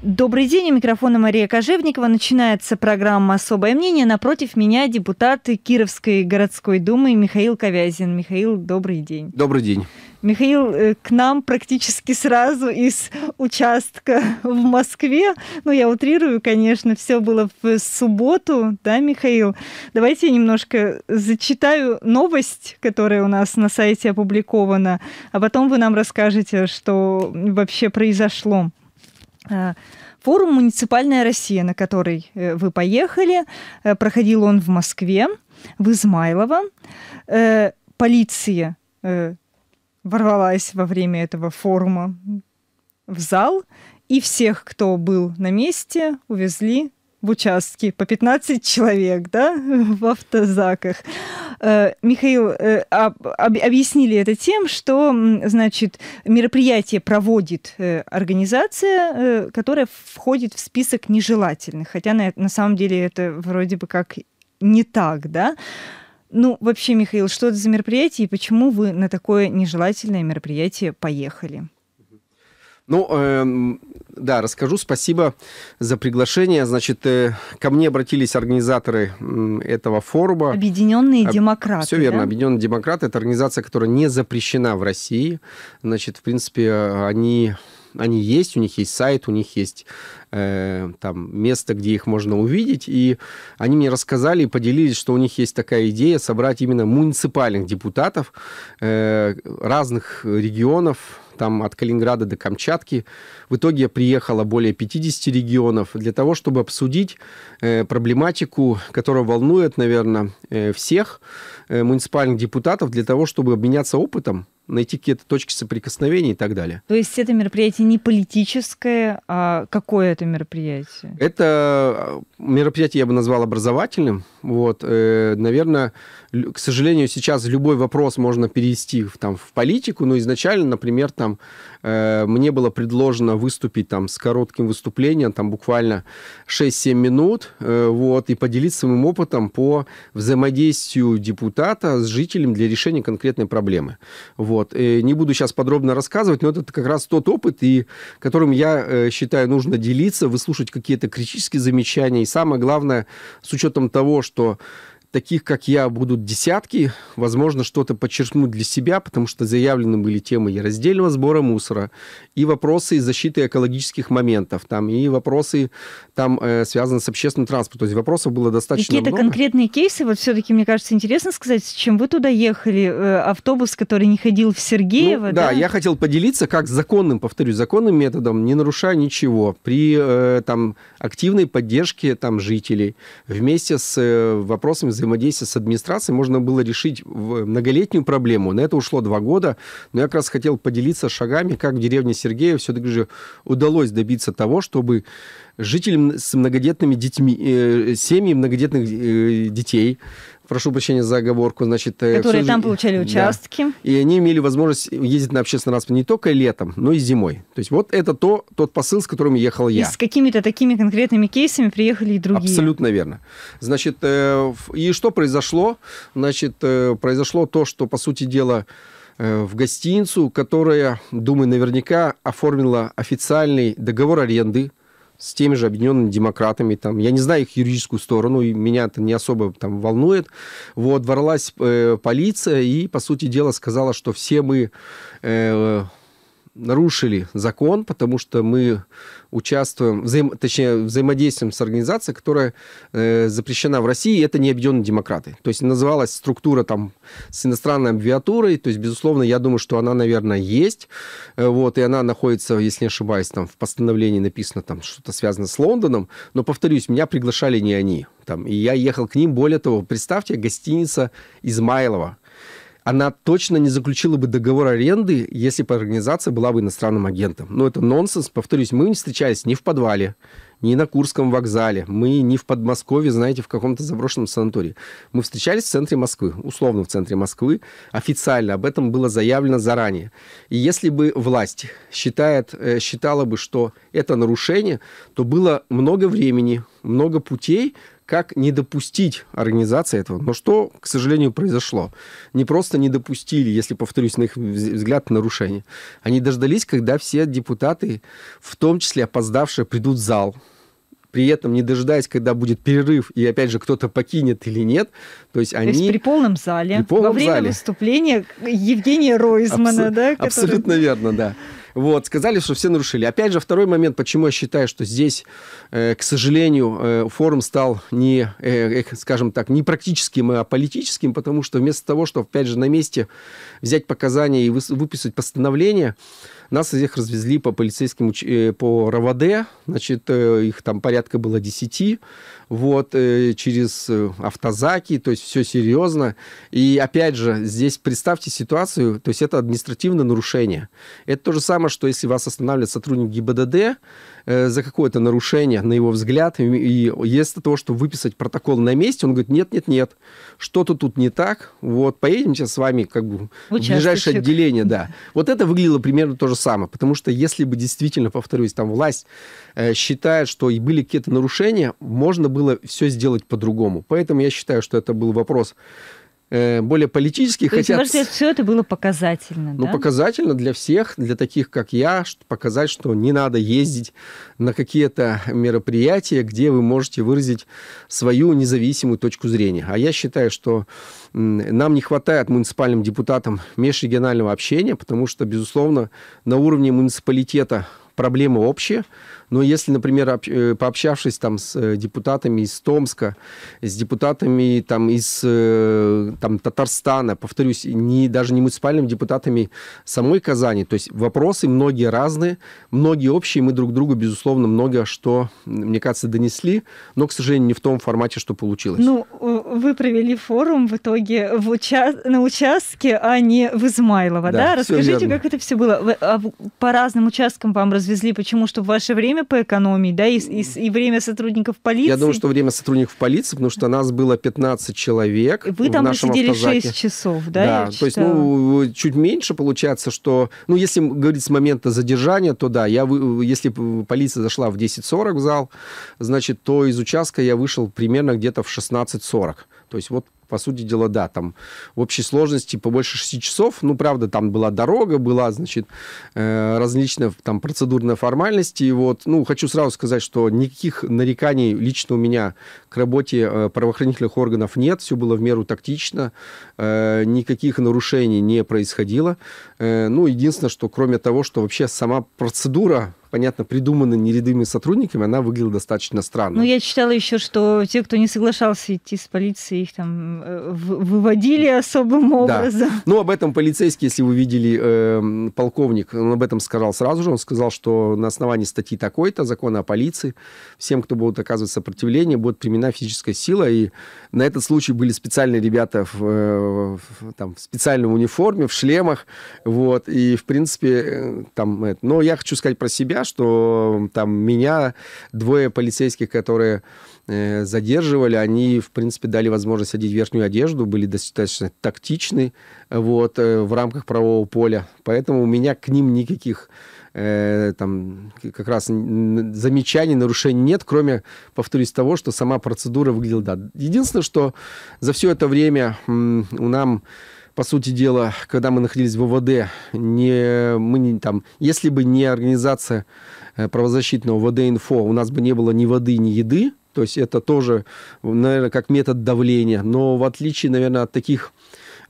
Добрый день, у микрофона Мария Кожевникова. Начинается программа «Особое мнение». Напротив меня депутаты Кировской городской думы Михаил Ковязин. Михаил, добрый день. Добрый день. Михаил э, к нам практически сразу из участка в Москве. Ну, я утрирую, конечно, все было в субботу, да, Михаил? Давайте я немножко зачитаю новость, которая у нас на сайте опубликована, а потом вы нам расскажете, что вообще произошло. Э, форум «Муниципальная Россия», на который э, вы поехали, э, проходил он в Москве, в Измайлово. Полиция ворвалась во время этого форума в зал, и всех, кто был на месте, увезли в участки по 15 человек, да, в автозаках. Э, Михаил, э, объяснили это тем, что, значит, мероприятие проводит э, организация, которая входит в список нежелательных, хотя на, на самом деле это вроде бы как не так, да? Ну, вообще, Михаил, что это за мероприятие и почему вы на такое нежелательное мероприятие поехали? Ну, э, да, расскажу. Спасибо за приглашение. Значит, э, ко мне обратились организаторы этого форума. Объединенные демократы. Все верно. Да? Объединенные демократы – это организация, которая не запрещена в России. Значит, в принципе, они они есть, у них есть сайт, у них есть э, там место, где их можно увидеть. И они мне рассказали и поделились, что у них есть такая идея собрать именно муниципальных депутатов э, разных регионов там от Калининграда до Камчатки. В итоге приехало более 50 регионов для того, чтобы обсудить э, проблематику, которая волнует, наверное, э, всех э, муниципальных депутатов, для того, чтобы обменяться опытом, найти какие-то точки соприкосновения и так далее. То есть это мероприятие не политическое, а какое это мероприятие? Это а, мероприятие я бы назвал образовательным. Вот, э, наверное, к сожалению, сейчас любой вопрос можно перевести в, там, в политику, но изначально, например, там, Э, мне было предложено выступить там с коротким выступлением, там буквально 6-7 минут, э, вот, и поделиться своим опытом по взаимодействию депутата с жителем для решения конкретной проблемы. Вот. Э, не буду сейчас подробно рассказывать, но это как раз тот опыт, и которым я считаю нужно делиться, выслушать какие-то критические замечания, и самое главное, с учетом того, что Таких, как я, будут десятки. Возможно, что-то подчеркнуть для себя, потому что заявлены были темы и раздельного сбора мусора, и вопросы защиты экологических моментов, там, и вопросы, там, э, связанные с общественным транспортом. То есть вопросов было достаточно Какие-то конкретные кейсы, вот все-таки, мне кажется, интересно сказать, с чем вы туда ехали? Э, автобус, который не ходил в Сергеево, ну, да? Да, я хотел поделиться, как законным, повторюсь, законным методом, не нарушая ничего, при э, там, активной поддержке там, жителей, вместе с э, вопросами взаимодействия с администрацией можно было решить многолетнюю проблему. На это ушло два года. Но я как раз хотел поделиться шагами, как в деревне Сергея все-таки же удалось добиться того, чтобы жителям с многодетными детьми, э, семьи многодетных э, детей прошу прощения за оговорку, значит... Э, Которые там получали участки. Да. И они имели возможность ездить на общественный транспорт не только летом, но и зимой. То есть вот это то, тот посыл, с которым ехал я. И с какими-то такими конкретными кейсами приехали и другие. Абсолютно верно. Значит, э, и что произошло? Значит, э, произошло то, что, по сути дела, в гостиницу, которая, думаю, наверняка оформила официальный договор аренды с теми же объединенными демократами. Там. Я не знаю их юридическую сторону, и меня это не особо там, волнует. Вот, ворвалась э, полиция и, по сути дела, сказала, что все мы э, нарушили закон, потому что мы участвуем, взаим, точнее, взаимодействуем с организацией, которая э, запрещена в России, и это не объединенные демократы. То есть называлась структура там с иностранной аббревиатурой, то есть, безусловно, я думаю, что она, наверное, есть, э, вот, и она находится, если не ошибаюсь, там в постановлении написано там что-то связано с Лондоном, но, повторюсь, меня приглашали не они, там, и я ехал к ним, более того, представьте, гостиница Измайлова, она точно не заключила бы договор аренды, если бы организация была бы иностранным агентом. Но это нонсенс. Повторюсь, мы не встречались ни в подвале, ни на Курском вокзале, мы не в Подмосковье, знаете, в каком-то заброшенном санатории. Мы встречались в центре Москвы, условно в центре Москвы, официально. Об этом было заявлено заранее. И если бы власть считает, э, считала бы, что это нарушение, то было много времени, много путей как не допустить организации этого. Но что, к сожалению, произошло? Не просто не допустили, если, повторюсь, на их взгляд нарушение. Они дождались, когда все депутаты, в том числе опоздавшие, придут в зал, при этом не дожидаясь, когда будет перерыв, и опять же кто-то покинет или нет. То есть, они... то есть при полном зале, при полном во время зале. выступления Евгения Ройзмана. Абсо... Да, который... Абсолютно верно, да. Вот, сказали, что все нарушили. Опять же, второй момент, почему я считаю, что здесь, э, к сожалению, э, форум стал не, э, скажем так, не практическим, а политическим, потому что вместо того, чтобы, опять же, на месте взять показания и выписать постановление, нас их развезли по полицейским, уч... Э, по РОВД, значит, э, их там порядка было 10, вот, э, через автозаки, то есть все серьезно. И опять же, здесь представьте ситуацию, то есть это административное нарушение. Это то же самое, что если вас останавливает сотрудник ГИБДД, за какое-то нарушение, на его взгляд, и, и вместо того, чтобы выписать протокол на месте, он говорит, нет-нет-нет, что-то тут не так, вот, поедемте с вами как бы в ближайшее отделение, да. Вот это выглядело примерно то же самое. Потому что если бы действительно, повторюсь, там власть э, считает, что и были какие-то нарушения, можно было все сделать по-другому. Поэтому я считаю, что это был вопрос Э, более политических. То хотя... есть, все это было показательно, Ну, да? показательно для всех, для таких, как я, показать, что не надо ездить на какие-то мероприятия, где вы можете выразить свою независимую точку зрения. А я считаю, что нам не хватает муниципальным депутатам межрегионального общения, потому что, безусловно, на уровне муниципалитета проблемы общие, но если, например, э, пообщавшись там с э, депутатами из Томска, с депутатами там из э, там, Татарстана, повторюсь, не, даже не муниципальными депутатами самой Казани, то есть вопросы многие разные, многие общие, мы друг другу, безусловно, многое, что, мне кажется, донесли, но, к сожалению, не в том формате, что получилось. Ну, вы провели форум в итоге в уча... на участке, а не в Измайлово, да? да? Расскажите, как это все было. Вы, а, по разным участкам вам развезли, почему, чтобы ваше время время поэкономить, да, и, и, и время сотрудников полиции. Я думаю, что время сотрудников полиции, потому что нас было 15 человек. вы там сидели 6 часов, да? Да, то есть, ну, э, чуть меньше получается, что, ну, если говорить с момента задержания, то да, я, э, если э, полиция зашла в 10.40 в зал, значит, то из участка я вышел примерно где-то в 16.40. То есть вот по сути дела, да, там в общей сложности побольше 6 часов. Ну, правда, там была дорога, была, значит, э, различная там процедурная формальность. И вот, ну, хочу сразу сказать, что никаких нареканий лично у меня к работе э, правоохранительных органов нет. Все было в меру тактично. Э, никаких нарушений не происходило. Ну, единственное, что кроме того, что вообще сама процедура понятно, придумана нерядыми сотрудниками, она выглядела достаточно странно. Ну, я читала еще, что те, кто не соглашался идти с полицией, их там э, выводили особым образом. Да. Ну, об этом полицейский, если вы видели, э, полковник, он об этом сказал сразу же. Он сказал, что на основании статьи такой-то, закона о полиции, всем, кто будет оказывать сопротивление, будет применена физическая сила. И на этот случай были специальные ребята в, э, в, там, в специальной униформе, в шлемах. Вот. И, в принципе, э, там... Но я хочу сказать про себя, меня, что там меня двое полицейских, которые э, задерживали, они, в принципе, дали возможность одеть верхнюю одежду, были достаточно тактичны вот, э, в рамках правового поля. Поэтому у меня к ним никаких э, там, как раз замечаний, нарушений нет, кроме, повторюсь, того, что сама процедура выглядела. Да. Единственное, что за все это время у нам по сути дела, когда мы находились в ВВД, не, мы не, там, если бы не организация э, правозащитного ВД-инфо, у нас бы не было ни воды, ни еды, то есть это тоже, наверное, как метод давления, но в отличие, наверное, от таких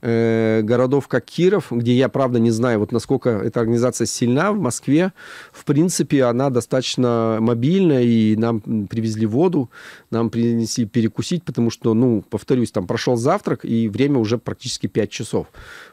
Э, городов, как Киров, где я, правда, не знаю, вот насколько эта организация сильна в Москве, в принципе, она достаточно мобильная, и нам привезли воду, нам принесли перекусить, потому что, ну, повторюсь, там прошел завтрак, и время уже практически 5 часов.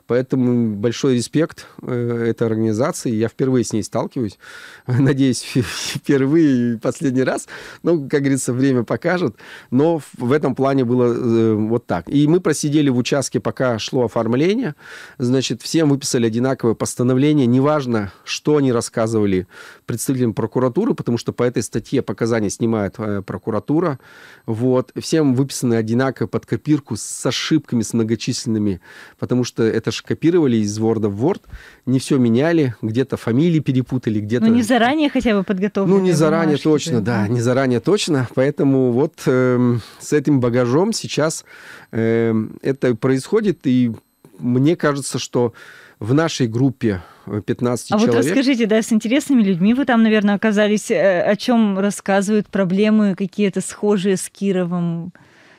Поэтому большой респект э, этой организации. Я впервые с ней сталкиваюсь. Надеюсь, впервые и последний раз. Ну, как говорится, время покажет. Но в этом плане было э, вот так. И мы просидели в участке, пока шло оформление. Значит, всем выписали одинаковое постановление. Неважно, что они рассказывали представителям прокуратуры, потому что по этой статье показания снимает э, прокуратура. Вот. Всем выписаны одинаково под копирку с ошибками, с многочисленными, потому что это же копировали из Word в Word, не все меняли, где-то фамилии перепутали, где-то... Ну, не заранее хотя бы подготовлены. Ну, не заранее точно, да, не заранее точно. Поэтому вот э, с этим багажом сейчас э, это происходит, и мне кажется, что в нашей группе 15 а человек. А вот расскажите, да, с интересными людьми вы там, наверное, оказались. Э, о чем рассказывают проблемы какие-то схожие с Кировым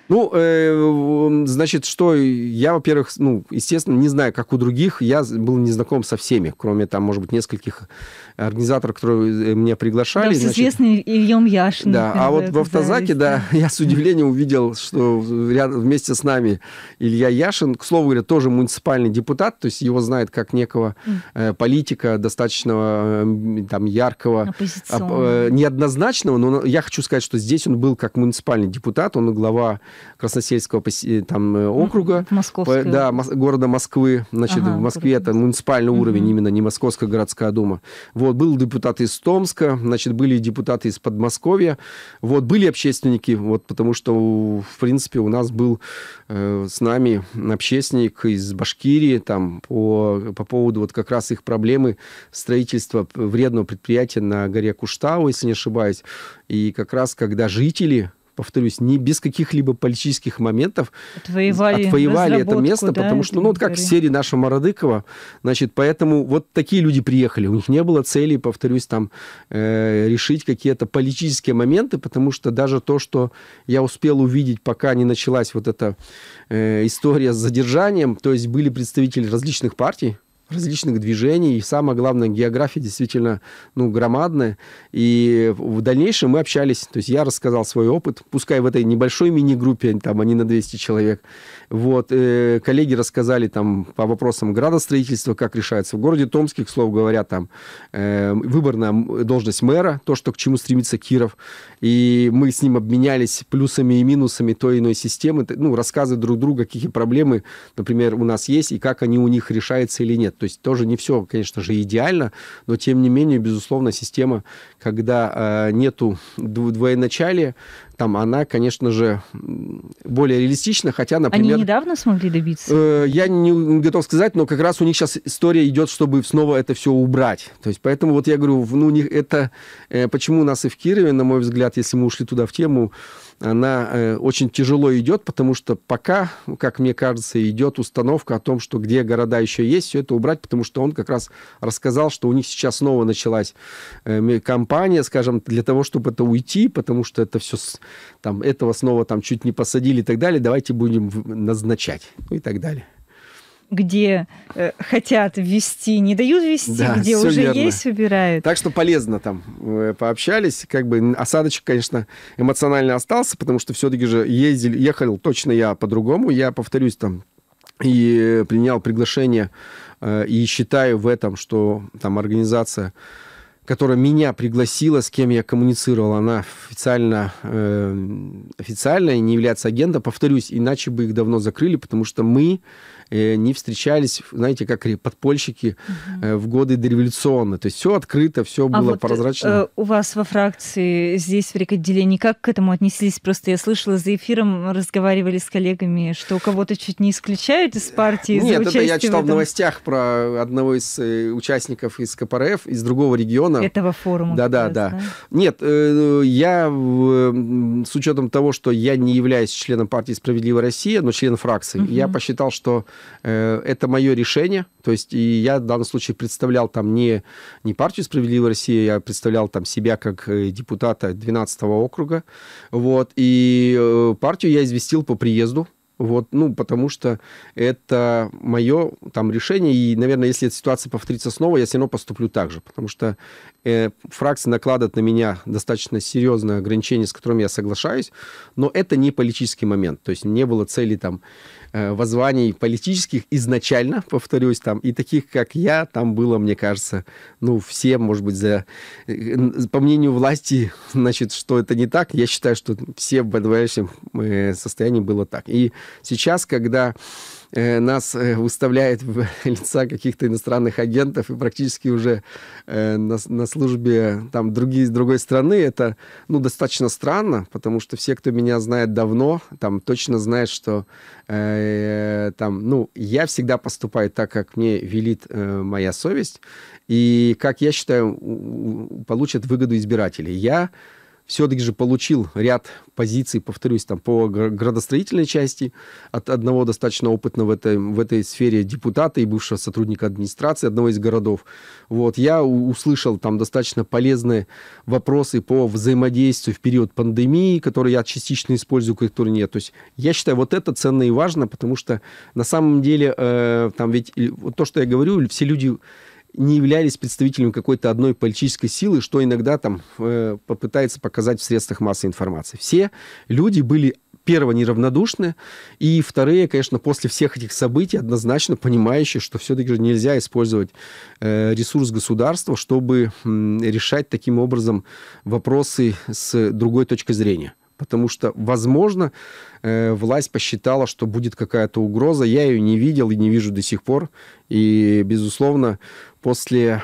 ну, э, значит, что я, во-первых, ну, естественно, не знаю, как у других, я был не знаком со всеми, кроме там, может быть, нескольких организатор, который э, меня приглашали. Да, значит, известный Ильем Яшин. Да, а вот в автозаке, да, я с удивлением увидел, что рядом, вместе с нами Илья Яшин, к слову говоря, тоже муниципальный депутат, то есть его знает как некого э, политика достаточно эм, там яркого, а, э, неоднозначного, но я хочу сказать, что здесь он был как муниципальный депутат, он глава Красносельского там округа, Московского. да, города Москвы, значит, ага, в Москве это муниципальный уровень именно, не Московская городская дума. Вот вот, был депутат из Томска, значит, были депутаты из Подмосковья, вот, были общественники, вот, потому что, в принципе, у нас был э, с нами общественник из Башкирии, там, по, по поводу вот как раз их проблемы строительства вредного предприятия на горе Куштау, если не ошибаюсь, и как раз, когда жители повторюсь, не без каких-либо политических моментов отвоевали, отвоевали это место, да, потому что, ну, вот как в серии нашего Мародыкова, значит, поэтому вот такие люди приехали. У них не было цели, повторюсь, там, э, решить какие-то политические моменты, потому что даже то, что я успел увидеть, пока не началась вот эта э, история с задержанием, то есть были представители различных партий, различных движений, и самое главное, география действительно ну, громадная. И в дальнейшем мы общались, то есть я рассказал свой опыт, пускай в этой небольшой мини-группе, там они на 200 человек. Вот, э, коллеги рассказали там по вопросам градостроительства, как решается. В городе Томске, к слову говоря, там э, выборная должность мэра, то, что к чему стремится Киров. И мы с ним обменялись плюсами и минусами той или иной системы, ну, рассказывая друг другу, какие проблемы, например, у нас есть, и как они у них решаются или нет. То есть тоже не все, конечно же, идеально, но тем не менее, безусловно, система, когда э, нету двойначалия, там она, конечно же, более реалистична, хотя, например... Они недавно смогли добиться? Э, я не готов сказать, но как раз у них сейчас история идет, чтобы снова это все убрать. То есть поэтому вот я говорю, ну, у них это... Э, почему у нас и в Кирове, на мой взгляд, если мы ушли туда в тему, она э, очень тяжело идет, потому что пока, как мне кажется, идет установка о том, что где города еще есть, все это убрать, потому что он как раз рассказал, что у них сейчас снова началась э, компания, скажем, для того, чтобы это уйти, потому что это все с, там этого снова там чуть не посадили и так далее, давайте будем назначать ну, и так далее где э, хотят ввести, не дают ввести, да, где уже верно. есть, выбирают. Так что полезно там э, пообщались. Как бы осадочек, конечно, эмоционально остался, потому что все-таки же ездил, ехал точно я по-другому. Я, повторюсь, там и принял приглашение, э, и считаю в этом, что там организация которая меня пригласила, с кем я коммуницировал, она официально, э, официально не является агентом. Повторюсь, иначе бы их давно закрыли, потому что мы Э, не встречались, знаете, как подпольщики э, в годы дореволюционно. То есть все открыто, все а было а вот э, прозрачно. У вас во фракции здесь, в рекотделении, как к этому отнеслись? Просто я слышала за эфиром, разговаривали с коллегами, что у кого-то чуть не исключают из партии. Нет, это я читал в, этом... в новостях про одного из участников из КПРФ, из другого региона. Этого форума. Да, да, раз, да, да. Нет, я с учетом того, что я не являюсь членом партии «Справедливая Россия», но член фракции, угу. я посчитал, что Э, это мое решение. То есть и я в данном случае представлял там не, не партию «Справедливая Россия», я представлял там себя как э, депутата 12 округа. Вот. И э, партию я известил по приезду вот, ну, потому что это мое там решение, и, наверное, если эта ситуация повторится снова, я все равно поступлю так же, потому что э, фракции накладывают на меня достаточно серьезные ограничения, с которыми я соглашаюсь, но это не политический момент. То есть не было цели там э, воззваний политических изначально, повторюсь, там, и таких, как я, там было, мне кажется, ну, все, может быть, за, э, по мнению власти, значит, что это не так, я считаю, что все в подводящем э, состоянии было так. И сейчас, когда Э, нас э, выставляет в лица каких-то иностранных агентов и практически уже э, на, на службе там другие, другой страны, это ну, достаточно странно, потому что все, кто меня знает давно, там точно знает что э, там, ну, я всегда поступаю так, как мне велит э, моя совесть, и, как я считаю, получат выгоду избиратели. Я все-таки же получил ряд позиций, повторюсь, там по градостроительной части от одного достаточно опытного в этой, в этой сфере депутата и бывшего сотрудника администрации одного из городов. Вот, я услышал там достаточно полезные вопросы по взаимодействию в период пандемии, которые я частично использую, которые нет. То есть я считаю, вот это ценно и важно, потому что на самом деле э, там ведь э, вот то, что я говорю, все люди не являлись представителями какой-то одной политической силы, что иногда там э, попытается показать в средствах массовой информации. Все люди были первое, неравнодушны, и вторые, конечно, после всех этих событий однозначно понимающие, что все-таки же нельзя использовать э, ресурс государства, чтобы решать таким образом вопросы с другой точки зрения потому что, возможно, э, власть посчитала, что будет какая-то угроза. Я ее не видел и не вижу до сих пор. И, безусловно, после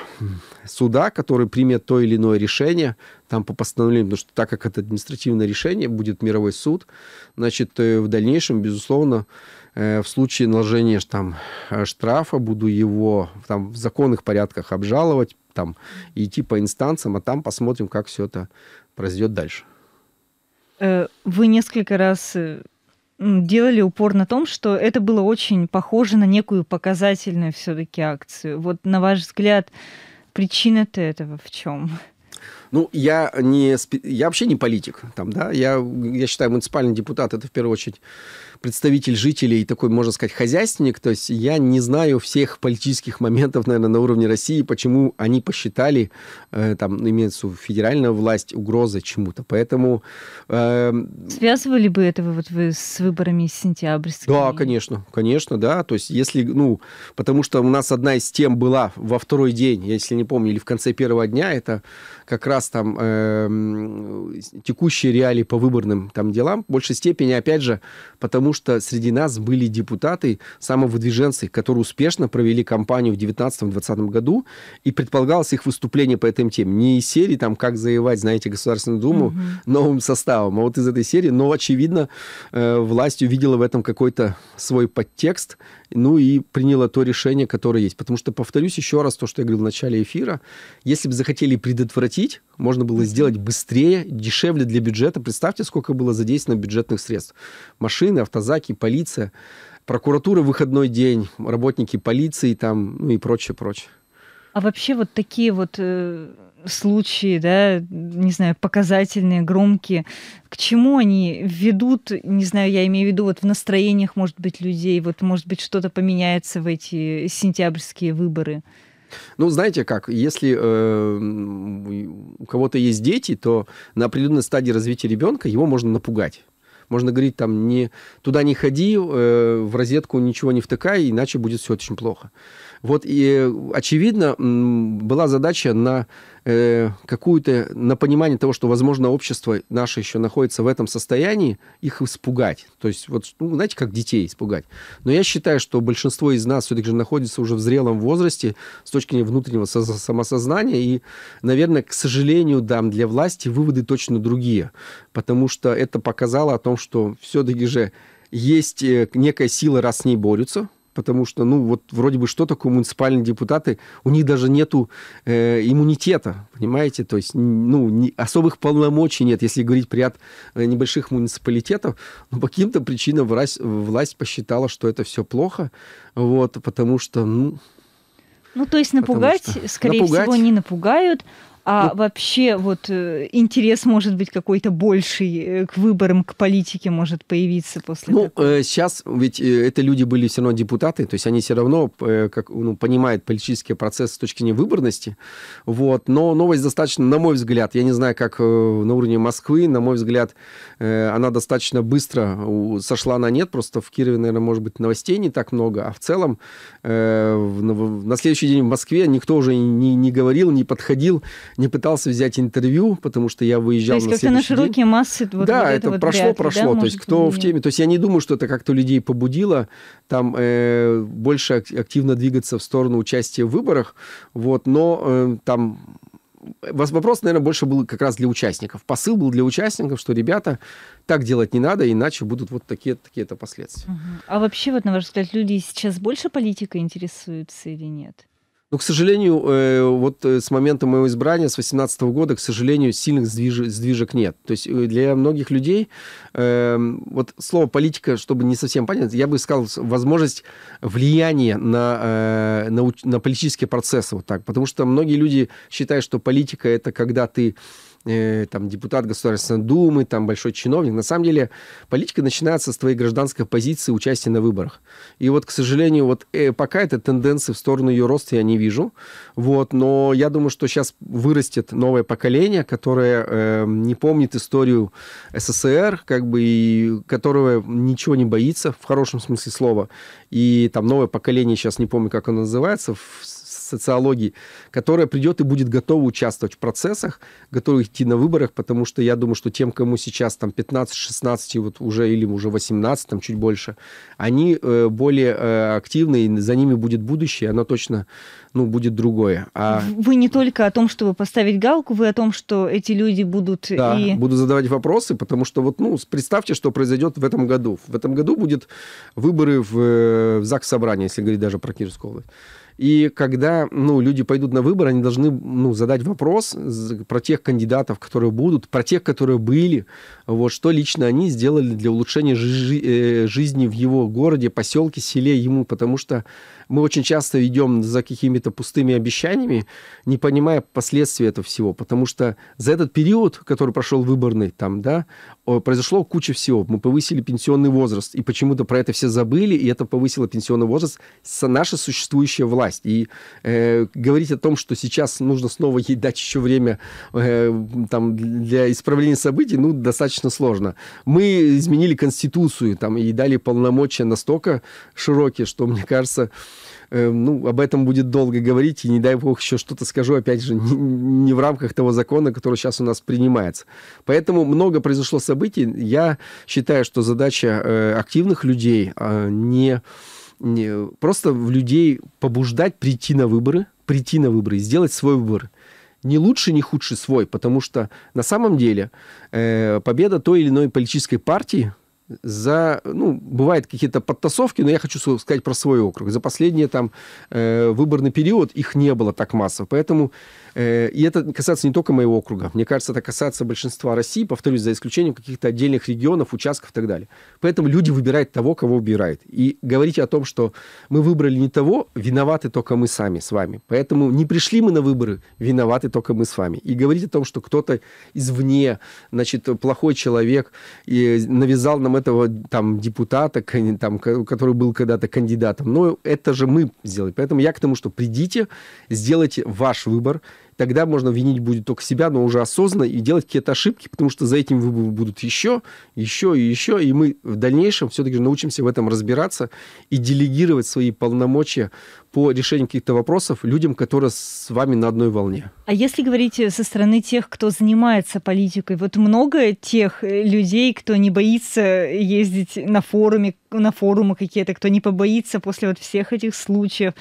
суда, который примет то или иное решение, там по постановлению, потому что так как это административное решение, будет мировой суд, значит, э, в дальнейшем, безусловно, э, в случае наложения там, штрафа буду его там, в законных порядках обжаловать, там, идти по инстанциям, а там посмотрим, как все это произойдет дальше. Э, вы несколько раз э, делали упор на том, что это было очень похоже на некую показательную все-таки акцию. Вот на ваш взгляд, причина-то этого в чем? Ну, я, не, я вообще не политик, там, да, я, я считаю, муниципальный депутат это в первую очередь представитель жителей, такой, можно сказать, хозяйственник, то есть я не знаю всех политических моментов, наверное, на уровне России, почему они посчитали, э, там, имеется федеральную власть, угрозы чему-то. Поэтому... Э, Связывали бы это вот вы с выборами сентябрьскими? Да, конечно, конечно, да. То есть если, ну, потому что у нас одна из тем была во второй день, если не помню, или в конце первого дня, это как раз там э, текущие реалии по выборным там делам, в большей степени, опять же, потому что среди нас были депутаты, самовыдвиженцы, которые успешно провели кампанию в 2019-2020 году, и предполагалось их выступление по этой теме. Не из серии, там, как завоевать, знаете, Государственную Думу угу. новым составом, а вот из этой серии. Но, очевидно, э, власть увидела в этом какой-то свой подтекст, ну и приняла то решение, которое есть. Потому что, повторюсь еще раз то, что я говорил в начале эфира, если бы захотели предотвратить, можно было сделать быстрее, дешевле для бюджета. Представьте, сколько было задействовано бюджетных средств. Машины, автомобили, автозаки, полиция, прокуратура выходной день, работники полиции там, ну и прочее, прочее. А вообще вот такие вот э, случаи, да, не знаю, показательные, громкие, к чему они ведут, не знаю, я имею в виду вот в настроениях, может быть, людей, вот, может быть, что-то поменяется в эти сентябрьские выборы? Ну, знаете как, если э, у кого-то есть дети, то на определенной стадии развития ребенка его можно напугать. Можно говорить там, не, туда не ходи, э, в розетку ничего не втыкай, иначе будет все очень плохо. Вот и, э, очевидно, была задача на э, какую-то на понимание того, что, возможно, общество наше еще находится в этом состоянии, их испугать. То есть, вот, ну, знаете, как детей испугать. Но я считаю, что большинство из нас все-таки же находится уже в зрелом возрасте с точки зрения внутреннего самосознания. И, наверное, к сожалению, да, для власти выводы точно другие. Потому что это показало о том, что все-таки же есть э, некая сила, раз с ней борются – потому что, ну, вот вроде бы что такое муниципальные депутаты, у них даже нету э, иммунитета, понимаете, то есть, ну, не, особых полномочий нет, если говорить при ряд э, небольших муниципалитетов, но по каким-то причинам власть, власть посчитала, что это все плохо, вот, потому что, ну... Ну, то есть напугать, что... скорее напугать. всего, не напугают, ну, а ну, вообще вот э, интерес может быть какой-то больший э, к выборам, к политике может появиться после Ну, такого. сейчас э, ведь это люди были все равно депутаты, то есть они все равно как, ну, понимают политический процесс с точки зрения выборности. Вот. Но новость достаточно, на мой взгляд, я не знаю, как на уровне Москвы, на мой взгляд, она достаточно быстро сошла на нет. Просто в Кирове, наверное, может быть, новостей не так много, а в целом на следующий день в Москве никто уже не, не говорил, не подходил не пытался взять интервью, потому что я выезжал то есть, на как-то на широкие день. массы вот, Да, вот это, вот прошло, вряд, прошло. Да, то есть кто в теме... То есть я не думаю, что это как-то людей побудило там э, больше активно двигаться в сторону участия в выборах. Вот, но э, там вопрос, наверное, больше был как раз для участников. Посыл был для участников, что, ребята, так делать не надо, иначе будут вот такие, такие-то последствия. А вообще, вот, на ваш взгляд, люди сейчас больше политикой интересуются или нет? Но, к сожалению, э, вот э, с момента моего избрания, с 2018 года, к сожалению, сильных сдвиж... сдвижек нет. То есть э, для многих людей, эм, вот слово политика, чтобы не совсем понять, я бы искал возможность влияния на, на, на политические процессы. Вот так. Потому что многие люди считают, что политика это когда ты Э, там, депутат Государственной Думы, там, большой чиновник. На самом деле политика начинается с твоей гражданской позиции участия на выборах. И вот, к сожалению, вот э, пока эта тенденции в сторону ее роста я не вижу. Вот, но я думаю, что сейчас вырастет новое поколение, которое э, не помнит историю СССР, как бы, и которого ничего не боится, в хорошем смысле слова. И там новое поколение, сейчас не помню, как оно называется, в социологии, которая придет и будет готова участвовать в процессах, готова идти на выборах, потому что я думаю, что тем, кому сейчас там 15-16, вот уже или уже 18, там чуть больше, они э, более э, активны, и за ними будет будущее, оно точно ну, будет другое. А... Вы не только о том, чтобы поставить галку, вы о том, что эти люди будут... Да, и... буду задавать вопросы, потому что вот, ну, представьте, что произойдет в этом году. В этом году будут выборы в, э, в ЗАГС собрания, если говорить даже про Кировскую область. И когда ну, люди пойдут на выборы, они должны ну, задать вопрос про тех кандидатов, которые будут, про тех, которые были, вот, что лично они сделали для улучшения жи- э, жизни в его городе, поселке, селе ему, потому что мы очень часто идем за какими-то пустыми обещаниями, не понимая последствий этого всего, потому что за этот период, который прошел выборный, там, да, произошло куча всего. Мы повысили пенсионный возраст, и почему-то про это все забыли, и это повысило пенсионный возраст наша существующая власть. И э, говорить о том, что сейчас нужно снова ей дать еще время э, там, для исправления событий, ну, достаточно сложно. Мы изменили Конституцию там, и дали полномочия настолько широкие, что, мне кажется, Эм, ну, об этом будет долго говорить, и не дай бог еще что-то скажу, опять же, не, не в рамках того закона, который сейчас у нас принимается. Поэтому много произошло событий. Я считаю, что задача э, активных людей э, не, не просто в людей побуждать прийти на выборы, прийти на выборы, сделать свой выбор не лучше, не худший свой, потому что на самом деле э, победа той или иной политической партии за, ну, бывают какие-то подтасовки, но я хочу сказать про свой округ. За последний там э, выборный период их не было так массово, поэтому э, и это касается не только моего округа. Мне кажется, это касается большинства России, повторюсь, за исключением каких-то отдельных регионов, участков и так далее. Поэтому люди выбирают того, кого выбирают. И говорить о том, что мы выбрали не того, виноваты только мы сами с вами. Поэтому не пришли мы на выборы, виноваты только мы с вами. И говорить о том, что кто-то извне, значит, плохой человек и навязал нам там этого там депутата, там, который был когда-то кандидатом. Но это же мы сделали. Поэтому я к тому, что придите, сделайте ваш выбор. Тогда можно винить будет только себя, но уже осознанно и делать какие-то ошибки, потому что за этим выбором будут еще, еще и еще. И мы в дальнейшем все-таки научимся в этом разбираться и делегировать свои полномочия по решению каких-то вопросов людям, которые с вами на одной волне. А если говорить э, со стороны тех, кто занимается политикой, вот много тех э, людей, кто не боится э, ездить на форуме, на форумы какие-то, кто не побоится после вот всех этих случаев,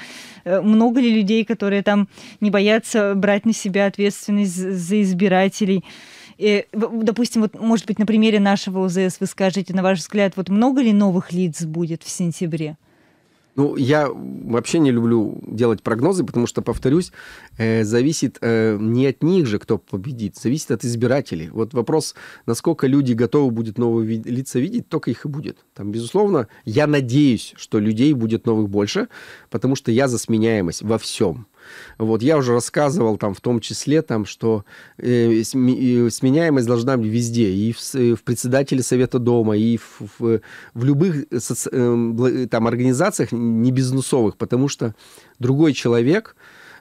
много ли людей, которые там не боятся брать на себя ответственность за избирателей? И, допустим, вот, может быть, на примере нашего ОЗС вы скажете, на ваш взгляд, вот много ли новых лиц будет в сентябре? Ну, я вообще не люблю делать прогнозы, потому что, повторюсь, э, зависит э, не от них же, кто победит, зависит от избирателей. Вот вопрос, насколько люди готовы будет новые лица видеть, только их и будет. Там, безусловно, я надеюсь, что людей будет новых больше, потому что я за сменяемость во всем. Вот я уже рассказывал там в том числе, там, что э, сменяемость должна быть везде, и в, э, в председателе Совета Дома, и в, в, в любых соци... Э, э, там, организациях не бизнесовых, потому что другой человек,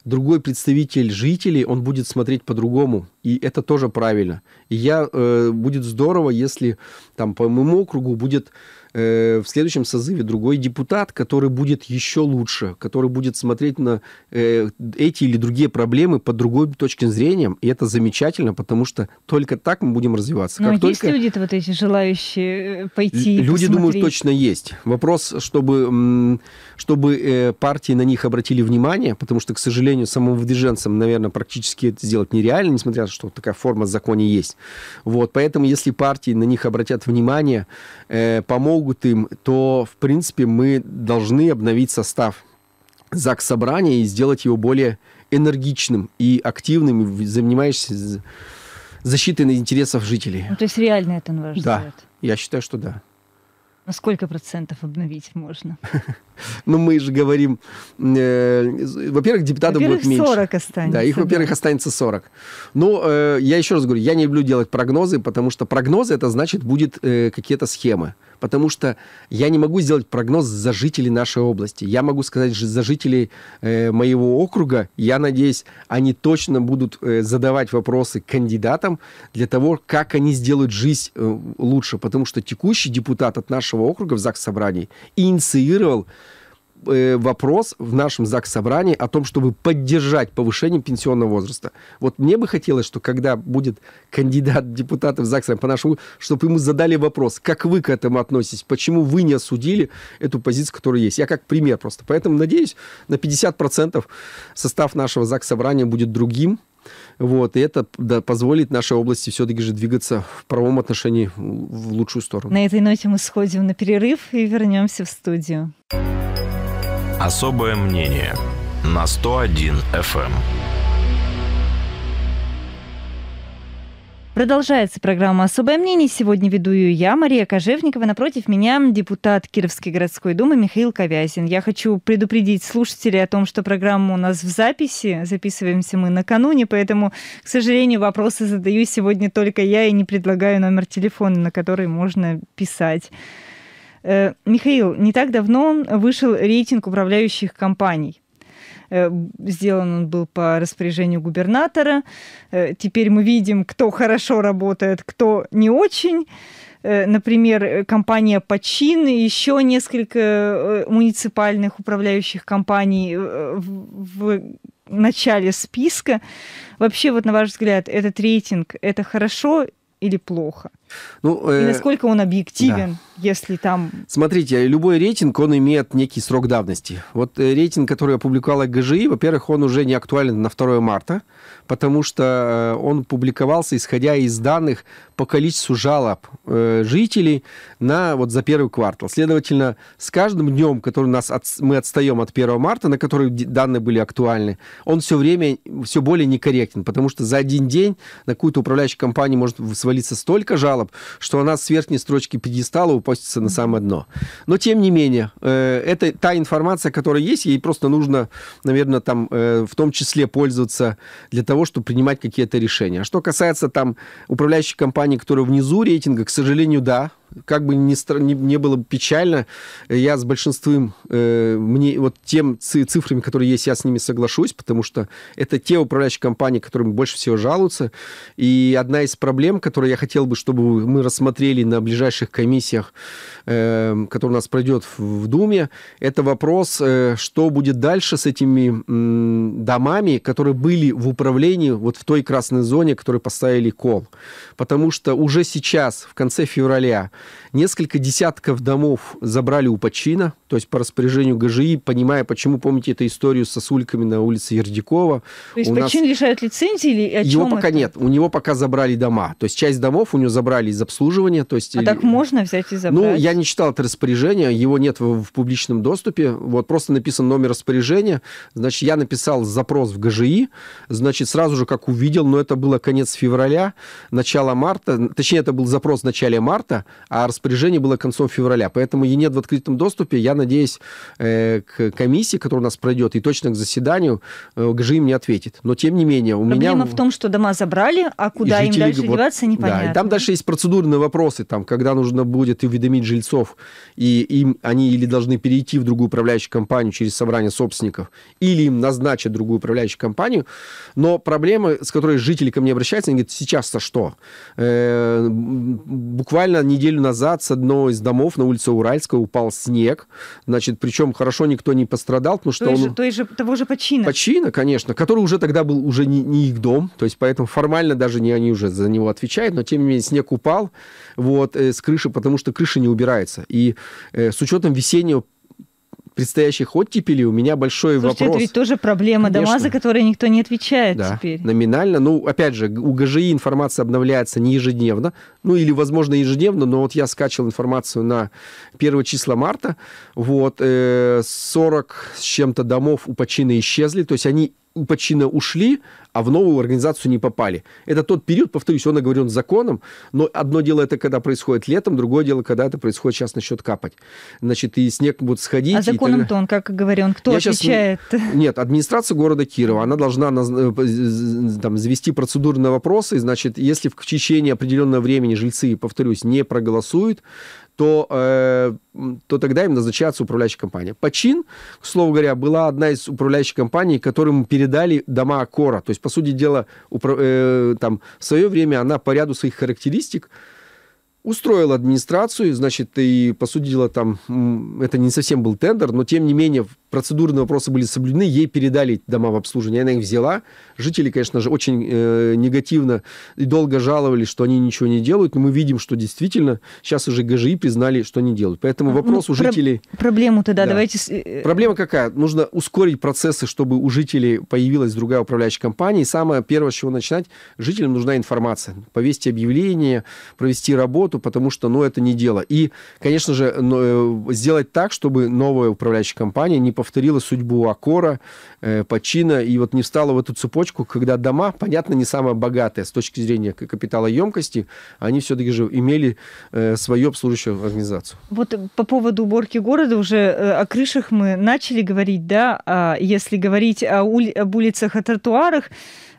другой представитель жителей, он будет смотреть по-другому, и это тоже правильно. И я, э, будет здорово, если там по моему округу будет э, в следующем созыве другой депутат, который будет еще лучше, который будет смотреть на э, эти или другие проблемы под другой точки зрения. И это замечательно, потому что только так мы будем развиваться. Но ну, как есть только... люди вот эти желающие э, пойти Люди, посмотреть. думаю, точно есть. Вопрос, чтобы, чтобы э, партии на них обратили внимание, потому что, к сожалению, самовыдвиженцам, наверное, практически это сделать нереально, несмотря на то, что такая форма в законе есть. Вот, поэтому, если партии на них обратят внимание, э, помогут помогут им, то, в принципе, мы должны обновить состав ЗАГС собрания и сделать его более энергичным и активным, и занимаешься защитой интересов жителей. Ну, то есть реально это, на ваш да, взгляд? я считаю, что да. На сколько процентов обновить можно? Ну, мы же говорим, э, во-первых, депутатов будет меньше. 40 останется. Да, их, во-первых, останется 40. но ну, э, я еще раз говорю, я не люблю делать прогнозы, потому что прогнозы, это значит, будет э, какие-то схемы потому что я не могу сделать прогноз за жителей нашей области. Я могу сказать за жителей э, моего округа. Я надеюсь, они точно будут э, задавать вопросы кандидатам для того, как они сделают жизнь э, лучше, потому что текущий депутат от нашего округа в ЗАГС собрании инициировал Э, вопрос в нашем ЗАГС собрании о том, чтобы поддержать повышение пенсионного возраста. Вот мне бы хотелось, что когда будет кандидат депутата в ЗАГС по нашему, чтобы ему задали вопрос, как вы к этому относитесь, почему вы не осудили эту позицию, которая есть. Я как пример просто. Поэтому надеюсь, на 50% состав нашего ЗАГС собрания будет другим, вот, и это да, позволит нашей области все-таки же двигаться в правом отношении в лучшую сторону. На этой ноте мы сходим на перерыв и вернемся в студию. Особое мнение на 101 FM. Эм. Продолжается программа «Особое мнение». Сегодня веду ее я, Мария Кожевникова. Напротив меня депутат Кировской городской думы Михаил Ковязин. Я хочу предупредить слушателей о том, что программа у нас в записи. Записываемся мы накануне, поэтому, к сожалению, вопросы задаю сегодня только я и не предлагаю номер телефона, на который можно писать. Э, Михаил, не так давно вышел рейтинг управляющих компаний. Э, сделан он был по распоряжению губернатора. Э, теперь мы видим, кто хорошо работает, кто не очень например, компания Почин и еще несколько муниципальных управляющих компаний в начале списка. Вообще, вот на ваш взгляд, этот рейтинг – это хорошо или плохо? Ну, э... И насколько он объективен, да. если там... Смотрите, любой рейтинг, он имеет некий срок давности. Вот э, рейтинг, который опубликовала ГЖИ, во-первых, он уже не актуален на 2 марта, потому что э, он публиковался, исходя из данных по количеству жалоб э, жителей на, вот, за первый квартал. Следовательно, с каждым днем, который нас от... мы отстаем от 1 марта, на который данные были актуальны, он все время все более некорректен, потому что за один день на какую-то управляющую компанию может свалиться столько жалоб, жалоб, что у нас с верхней строчки пьедестала упостится на самое дно. Но, тем не менее, э, это та информация, которая есть, ей просто нужно, наверное, там э, в том числе пользоваться для того, чтобы принимать какие-то решения. А что касается там управляющей компании, которая внизу рейтинга, к сожалению, да, как бы не ни, не было печально, я с большинством, э, мне вот тем цифрами, которые есть, я с ними соглашусь, потому что это те управляющие компании, которым больше всего жалуются. И одна из проблем, которую я хотел бы, чтобы мы рассмотрели на ближайших комиссиях, э, который у нас пройдет в, в Думе, это вопрос, э, что будет дальше с этими э, домами, которые были в управлении вот в той красной зоне, которые поставили кол. Потому что уже сейчас, в конце февраля, Несколько десятков домов забрали у Почина, то есть по распоряжению ГЖИ, понимая, почему, помните эту историю с сосульками на улице Ердикова. То есть у нас... лишают лицензии или о чем Его пока это? нет, у него пока забрали дома. То есть часть домов у него забрали из обслуживания. То есть... А так можно взять и ну, забрать? Ну, я не читал это распоряжение, его нет в, в публичном доступе. Вот просто написан номер распоряжения. Значит, я написал запрос в ГЖИ, значит, сразу же как увидел, но это было конец февраля, начало марта, точнее, это был запрос в начале марта, а распоряжение было концом февраля. Поэтому и нет в открытом доступе. Я надеюсь, э, к комиссии, которая у нас пройдет, и точно к заседанию э, ГЖИ мне ответит. Но тем не менее, у Проблема меня... Проблема в том, что дома забрали, а куда им дальше вот, деваться, непонятно. Да, и там дальше есть процедурные вопросы, там, когда нужно будет уведомить жильцов, и им они или должны перейти в другую управляющую компанию через собрание собственников, или им назначат другую управляющую компанию. Но проблема, с которой жители ко мне обращаются, они говорят, сейчас-то что? Э, буквально неделю неделю назад с одного из домов на улице Уральская упал снег. Значит, причем хорошо никто не пострадал, потому что той он... Же, той же, того же почина. Почина, конечно, который уже тогда был уже не, не их дом, то есть поэтому формально даже не они уже за него отвечают, но тем не менее снег упал вот, э, с крыши, потому что крыша не убирается. И э, с учетом весеннего предстоящих оттепели у меня большой Слушайте, вопрос. это ведь тоже проблема. Конечно. Дома, за которые никто не отвечает да, теперь. Номинально. Ну, опять же, у ГЖИ информация обновляется не ежедневно ну или, возможно, ежедневно, но вот я скачивал информацию на 1 числа марта, вот, 40 э, с чем-то домов у почины исчезли, то есть они у почина ушли, а в новую организацию не попали. Это тот период, повторюсь, он оговорен законом, но одно дело это когда происходит летом, другое дело, когда это происходит сейчас начнет капать. Значит, и снег будет сходить. А законом-то он, как оговорен, кто Я отвечает? Сейчас... Нет, администрация города Кирова, она должна э, там, завести процедурные вопросы, значит, если в течение определенного времени собрании жильцы, повторюсь, не проголосуют, то, э, то тогда им назначается управляющая компания. Почин, к слову говоря, была одна из управляющих компаний, которым передали дома Аккора. То есть, по сути дела, упро- э, там, в свое время она по ряду своих характеристик устроила администрацию, значит, и, по сути дела, там, это не совсем был тендер, но, тем не менее, процедурные вопросы были соблюдены, ей передали дома в обслуживание, она их взяла. Жители, конечно же, очень э, негативно и долго жаловались, что они ничего не делают, но мы видим, что действительно сейчас уже ГЖИ признали, что не делают. Поэтому ну, вопрос ну, у жителей... проблему тогда да. давайте... Э, э, Проблема какая? Нужно ускорить процессы, чтобы у жителей появилась другая управляющая компания. И самое первое, с чего начинать, жителям нужна информация. Повесить объявление, провести работу, потому что, ну, это не дело. И, конечно же, э, сделать так, чтобы новая управляющая компания не повторила судьбу Акора, э, Пачина, и вот не встала в эту цепочку, когда дома, понятно, не самые богатые с точки зрения капитала емкости, они все-таки же имели э, свою обслуживающую организацию. Вот по поводу уборки города уже э, о крышах мы начали говорить, да, а если говорить о ули- об улицах, о тротуарах,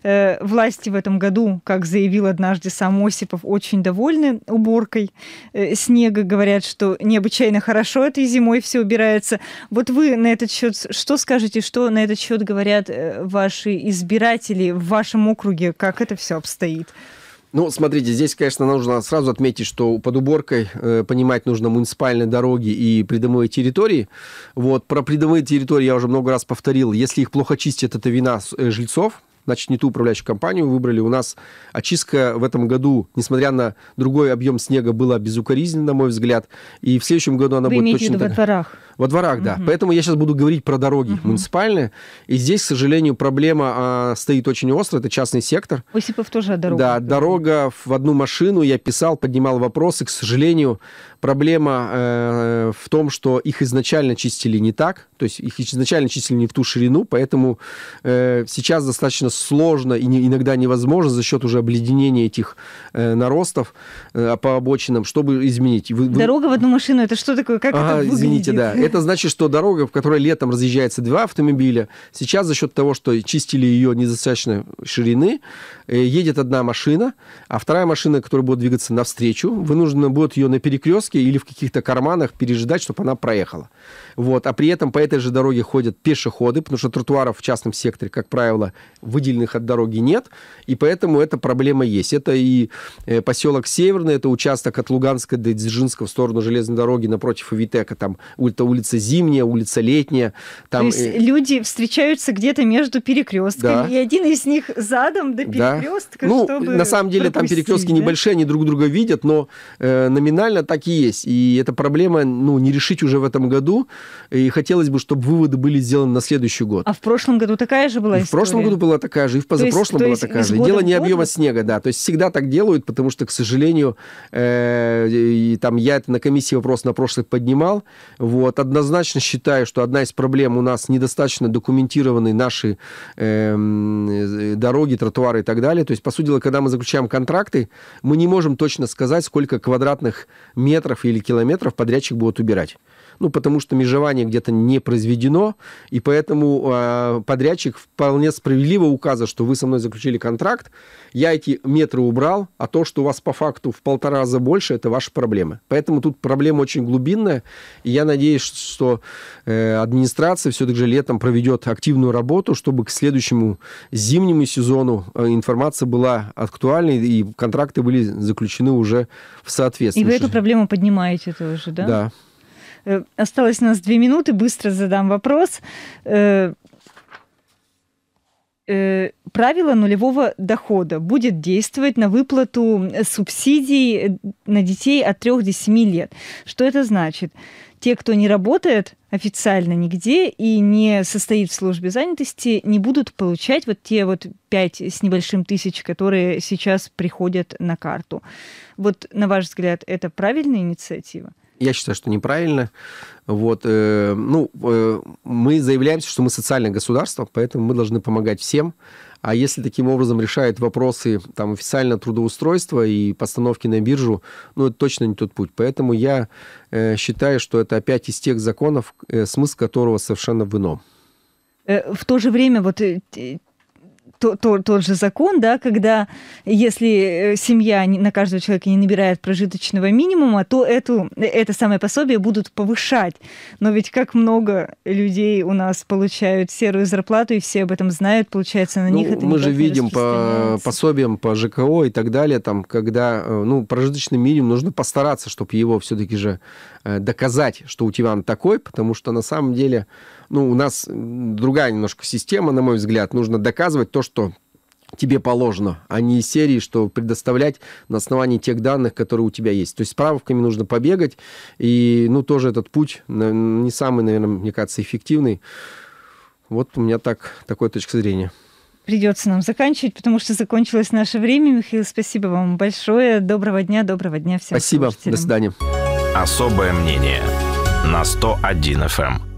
Э, власти в этом году, как заявил однажды сам Осипов, очень довольны уборкой э, снега. Говорят, что необычайно хорошо этой зимой все убирается. Вот вы на этот счет что скажете, что на этот счет говорят э, ваши избиратели в вашем округе, как это все обстоит? Ну, смотрите, здесь, конечно, нужно сразу отметить, что под уборкой э, понимать нужно муниципальные дороги и придомовые территории. Вот, про придомовые территории я уже много раз повторил. Если их плохо чистят, это вина жильцов, значит, не ту управляющую компанию выбрали. У нас очистка в этом году, несмотря на другой объем снега, была безукоризненна, на мой взгляд. И в следующем году она Вы будет точно... Так... во дворах? Во дворах, да. Поэтому я сейчас буду говорить про дороги угу. муниципальные. И здесь, к сожалению, проблема а, стоит очень остро. Это частный сектор. Осипов тоже дорога. Да, дорога в одну машину. Я писал, поднимал вопросы. К сожалению, Проблема э, в том, что их изначально чистили не так, то есть их изначально чистили не в ту ширину, поэтому э, сейчас достаточно сложно и не, иногда невозможно за счет уже обледенения этих э, наростов э, по обочинам, чтобы изменить. Вы, вы... Дорога в одну машину, это что такое? Как ага, это выглядит? Извините, да. Это значит, что дорога, в которой летом разъезжается два автомобиля, сейчас за счет того, что чистили ее недостаточно ширины, э, едет одна машина, а вторая машина, которая будет двигаться навстречу, вынуждена будет ее на перекрестке повозке или в каких-то карманах пережидать, чтобы она проехала. Вот. А при этом по этой же дороге ходят пешеходы, потому что тротуаров в частном секторе, как правило, выделенных от дороги нет, и поэтому эта проблема есть. Это и э, поселок Северный, это участок от Луганска до Дзержинска в сторону железной дороги напротив Витека, там это улица Зимняя, улица Летняя. Там... То есть э, люди встречаются где-то между перекрестками, да. и один из них задом до перекрестка, да. ну, чтобы на самом деле там перекрестки да? небольшие, они друг друга видят, но э, номинально такие есть. И эта проблема, ну, не решить уже в этом году. И хотелось бы, чтобы выводы были сделаны на следующий год. А в прошлом году такая же была и история? в прошлом году была такая же, и в позапрошлом то есть, была такая же. Дело не объема снега, да. То есть всегда так делают, потому что, к сожалению, э, и там я это на комиссии вопрос на прошлых поднимал. Вот. Однозначно считаю, что одна из проблем у нас недостаточно документированы наши эм, э, дороги, тротуары и так далее. То есть, по сути дела, когда мы заключаем контракты, мы не можем точно сказать, сколько квадратных метров метров или километров подрядчик будет убирать ну, потому что межевание где-то не произведено, и поэтому э, подрядчик вполне справедливо указа, что вы со мной заключили контракт, я эти метры убрал, а то, что у вас по факту в полтора раза больше, это ваши проблемы. Поэтому тут проблема очень глубинная, и я надеюсь, что э, администрация все-таки же летом проведет активную работу, чтобы к следующему зимнему сезону э, информация была актуальной, и контракты были заключены уже в соответствии. И вы эту проблему поднимаете тоже, да? Да. Э, осталось у нас две минуты, быстро задам вопрос. Э, э, правило нулевого дохода будет действовать на выплату субсидий на детей от 3 до 7 лет. Что это значит? Те, кто не работает официально нигде и не состоит в службе занятости, не будут получать вот те вот 5 с небольшим тысяч, которые сейчас приходят на карту. Вот, на ваш взгляд, это правильная инициатива? Я считаю, что неправильно. Вот, э, ну, э, мы заявляемся, что мы социальное государство, поэтому мы должны помогать всем. А если таким образом решают вопросы там, официально трудоустройства и постановки на биржу, ну, это точно не тот путь. Поэтому я э, считаю, что это опять из тех законов, э, смысл которого совершенно в ином. Э, в то же время вот э, то, тот же закон, да, когда э, если э, семья на каждого человека не набирает прожиточного минимума, то эту, э, это самое пособие будут повышать. Но ведь как много людей у нас получают серую зарплату, и все об этом знают, получается, на ну, них это Мы же видим по пособиям, по ЖКО и так далее, там, когда, ну, прожиточный минимум нужно постараться, чтобы его все-таки же доказать, что у тебя он такой, потому что на самом деле ну, у нас другая немножко система, на мой взгляд. Нужно доказывать то, что тебе положено, а не из серии, что предоставлять на основании тех данных, которые у тебя есть. То есть с правками нужно побегать, и, ну, тоже этот путь не самый, наверное, мне кажется, эффективный. Вот у меня так, такой точка зрения. Придется нам заканчивать, потому что закончилось наше время. Михаил, спасибо вам большое. Доброго дня, доброго дня всем Спасибо, до свидания. Особое мнение на 101 FM.